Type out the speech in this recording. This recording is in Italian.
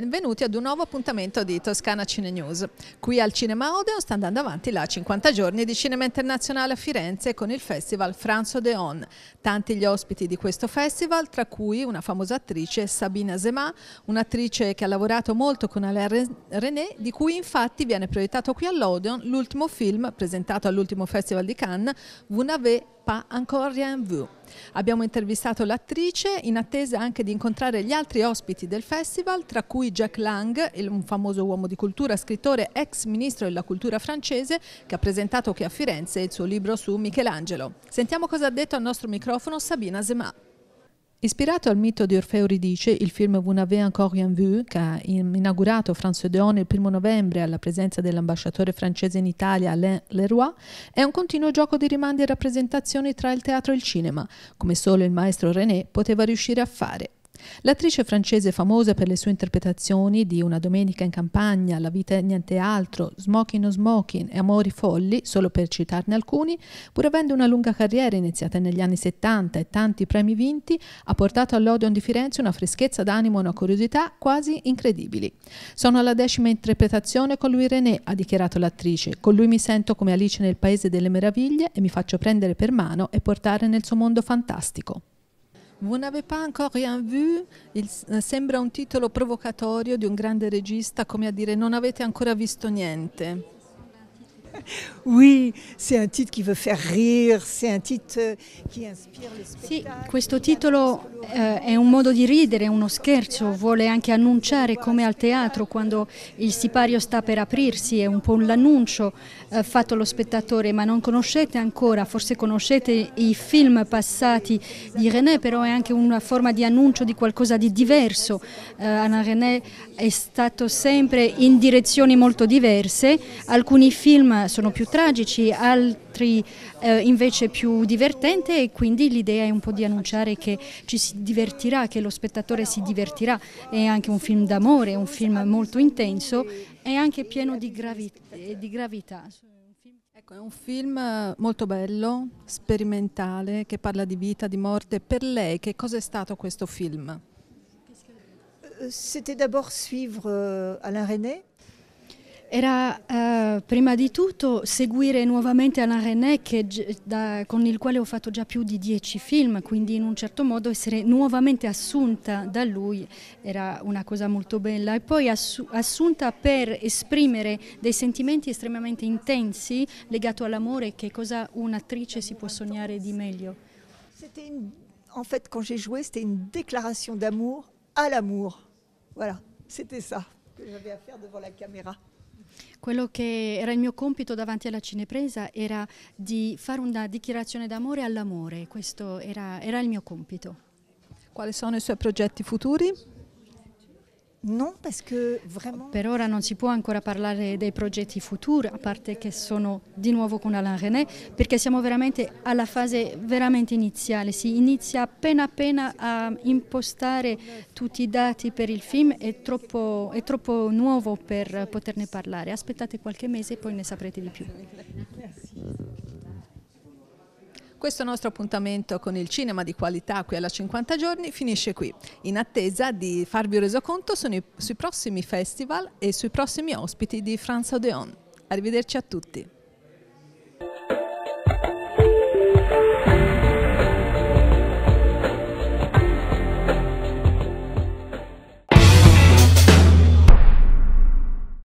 benvenuti ad un nuovo appuntamento di Toscana Cine News. Qui al Cinema Odeon sta andando avanti la 50 giorni di cinema internazionale a Firenze con il festival Franz Odeon. Tanti gli ospiti di questo festival, tra cui una famosa attrice Sabina Zemà, un'attrice che ha lavorato molto con Alain René, di cui infatti viene proiettato qui all'Odeon l'ultimo film presentato all'ultimo festival di Cannes, Vous n'avez pas encore rien vu. Abbiamo intervistato l'attrice in attesa anche di incontrare gli altri ospiti del festival, tra cui Jack Lang, un famoso uomo di cultura, scrittore, ex ministro della cultura francese, che ha presentato qui a Firenze il suo libro su Michelangelo. Sentiamo cosa ha detto al nostro microfono Sabina Zemà. Ispirato al mito di Orfeo Ridice, il film Vous n'avez encore rien vu, che ha inaugurato François Deon il 1 novembre alla presenza dell'ambasciatore francese in Italia Alain Leroy, è un continuo gioco di rimandi e rappresentazioni tra il teatro e il cinema, come solo il maestro René poteva riuscire a fare. L'attrice francese famosa per le sue interpretazioni di Una domenica in campagna, La vita è niente altro, Smoking o Smoking e Amori folli, solo per citarne alcuni, pur avendo una lunga carriera iniziata negli anni 70 e tanti premi vinti, ha portato all'Odeon di Firenze una freschezza d'animo e una curiosità quasi incredibili. Sono alla decima interpretazione con lui René, ha dichiarato l'attrice. Con lui mi sento come Alice nel Paese delle Meraviglie e mi faccio prendere per mano e portare nel suo mondo fantastico. Vous n'avez pas encore rien vu? Il, eh, sembra un titolo provocatorio di un grande regista, come a dire non avete ancora visto niente oui, c'est un titre qui veut faire rire, c'est un titre euh, qui inspire le Sì, questo titolo eh, è un modo di ridere, è uno scherzo, vuole anche annunciare come al teatro quando il sipario sta per aprirsi, è un po' l'annuncio eh, fatto allo spettatore, ma non conoscete ancora, forse conoscete i film passati di René, però è anche una forma di annuncio di qualcosa di diverso. Eh, Anna René è stato sempre in direzioni molto diverse, alcuni film sono sono più tragici, altri eh, invece più divertenti e quindi l'idea è un po' di annunciare che ci si divertirà, che lo spettatore si divertirà, è anche un film d'amore, un film molto intenso e anche pieno di, gravi eh, di gravità. Ecco, è un film eh, molto bello, sperimentale, che parla di vita, di morte. Per lei che cosa è stato questo film C'était d'abord suivre euh, Alain René, era eh, prima di tutto seguire nuovamente Alain René che, da, con il quale ho fatto già più di dieci film, quindi in un certo modo essere nuovamente assunta da lui era una cosa molto bella e poi assunta per esprimere dei sentimenti estremamente intensi legati all'amore che cosa un'attrice si può sognare di meglio. Une, en fait, quand j'ai joué, c'était une déclaration d'amour à l'amour. Voilà, c'était ça que j'avais à faire devant la caméra. Quello che era il mio compito davanti alla cinepresa era di fare una dichiarazione d'amore all'amore, questo era, era il mio compito. Quali sono i suoi progetti futuri? Non, perché vraiment... Per ora non si può ancora parlare dei progetti futuri, a parte che sono di nuovo con Alain René, perché siamo veramente alla fase veramente iniziale, si inizia appena appena a impostare tutti i dati per il film, è troppo, è troppo nuovo per poterne parlare. Aspettate qualche mese e poi ne saprete di più. Questo nostro appuntamento con il cinema di qualità qui alla 50 giorni finisce qui, in attesa di farvi un resoconto sui, prossimi festival e sui prossimi ospiti di France Odeon. Arrivederci a tutti.